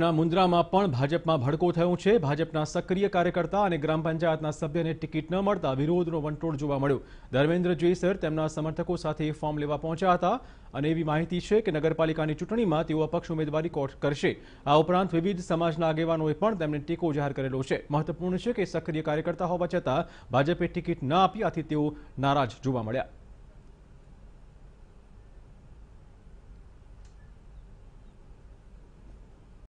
ના મુંદ્રામાં પણ ભાજપમાં ભડકો થયો છે ભાજપના સક્રિય કાર્યકર્તા અને ગ્રામ પંચાયતના સભ્યને ટિકિટ ન મળતા વિરોધનો વણટોળ જોવા મળ્યો ધર્મેન્દ્ર જયસર તેમના સમર્થકો સાથે ફોર્મ લેવા પહોંચાતા અને એવી માહિતી છે કે નગરપાલિકાની ચૂંટણીમાં તેઓ اپક્ષ ઉમેદવારી કરશે આ ઉપરાંત વિવિધ સમાજના આગેવાનોએ પણ તેમણે ટીકો ઉજાર કરેલો છે મહત્વપૂર્ણ છે કે સક્રિય કાર્યકર્તા હોવા છતાં ભાજપે ટિકિટ ન આપી આથી તેઓ નારાજ જોવા મળ્યા